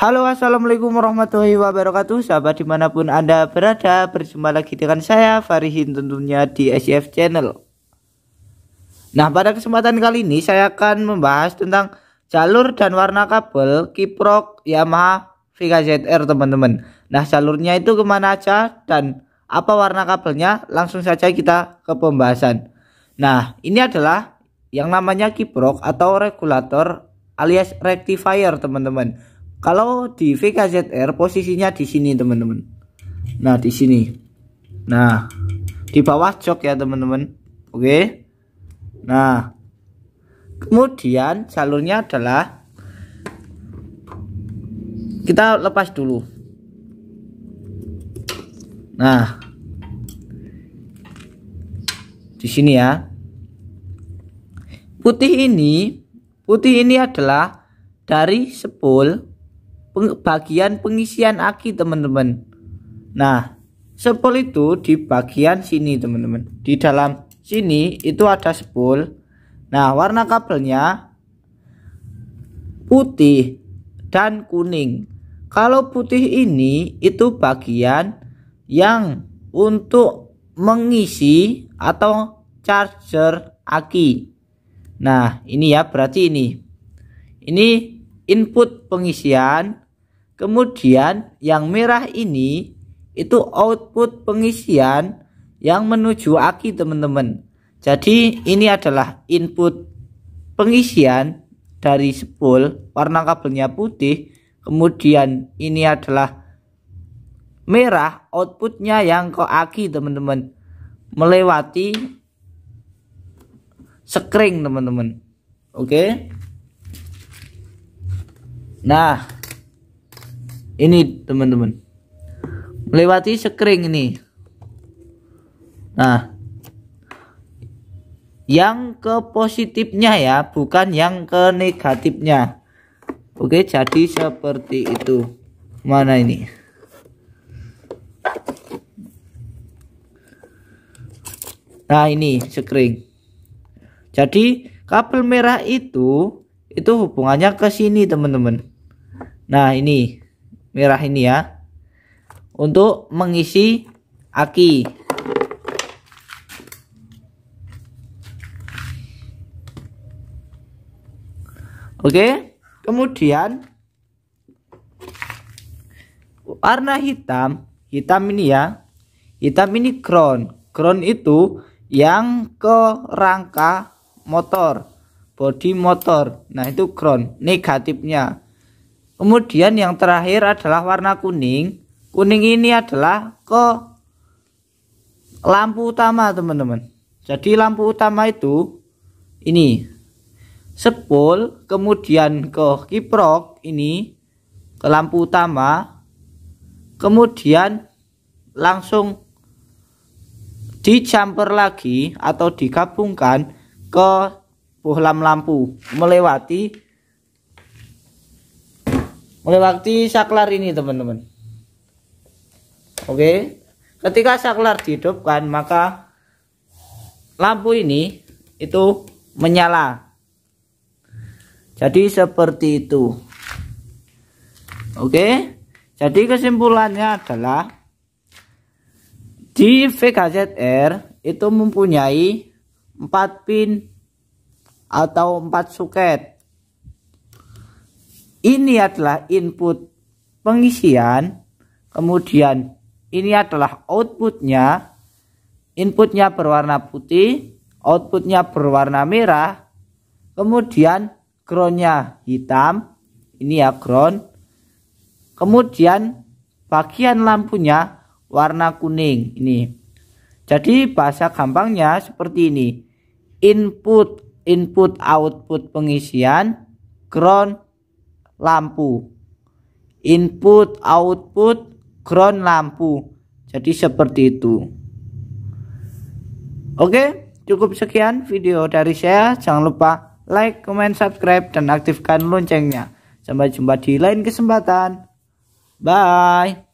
Halo assalamualaikum warahmatullahi wabarakatuh Sahabat dimanapun anda berada Berjumpa lagi dengan saya Farihin tentunya di SCF e Channel Nah pada kesempatan kali ini saya akan membahas tentang Jalur dan warna kabel Kiprok Yamaha VKZR teman-teman Nah jalurnya itu kemana aja dan apa warna kabelnya Langsung saja kita ke pembahasan Nah ini adalah yang namanya kiprok atau regulator alias rectifier teman-teman kalau di VKZR posisinya di sini teman-teman. Nah di sini. Nah di bawah jok ya teman-teman. Oke. Nah kemudian jalurnya adalah kita lepas dulu. Nah di sini ya. Putih ini putih ini adalah dari sepul bagian pengisian aki teman-teman nah sepul itu di bagian sini teman-teman di dalam sini itu ada sepul nah warna kabelnya putih dan kuning kalau putih ini itu bagian yang untuk mengisi atau charger aki Nah, ini ya berarti ini. Ini input pengisian Kemudian yang merah ini itu output pengisian yang menuju aki teman-teman. Jadi ini adalah input pengisian dari spool warna kabelnya putih. Kemudian ini adalah merah outputnya yang ke aki teman-teman melewati sekring teman-teman. Oke. Nah, ini teman-teman melewati sekring ini nah yang ke positifnya ya bukan yang ke negatifnya oke jadi seperti itu mana ini nah ini sekring jadi kabel merah itu itu hubungannya ke sini teman-teman nah ini merah ini ya untuk mengisi aki Oke, kemudian warna hitam, hitam ini ya, hitam ini crown crown itu yang ke rangka motor, bodi motor, nah itu crown negatifnya. Kemudian yang terakhir adalah warna kuning. Kuning ini adalah ke lampu utama teman-teman. Jadi lampu utama itu ini sepul kemudian ke kiprok ini ke lampu utama kemudian langsung dicampur lagi atau digabungkan ke bohlam lampu melewati melewati saklar ini teman-teman oke ketika saklar dihidupkan maka lampu ini itu menyala jadi seperti itu oke jadi kesimpulannya adalah di VKZR itu mempunyai 4 pin atau 4 suket ini adalah input pengisian, kemudian ini adalah outputnya. Inputnya berwarna putih, outputnya berwarna merah, kemudian groundnya hitam, ini ya ground. Kemudian bagian lampunya warna kuning ini. Jadi bahasa gampangnya seperti ini. Input, input, output pengisian, ground, lampu input output ground lampu jadi seperti itu oke cukup sekian video dari saya jangan lupa like comment subscribe dan aktifkan loncengnya sampai jumpa di lain kesempatan bye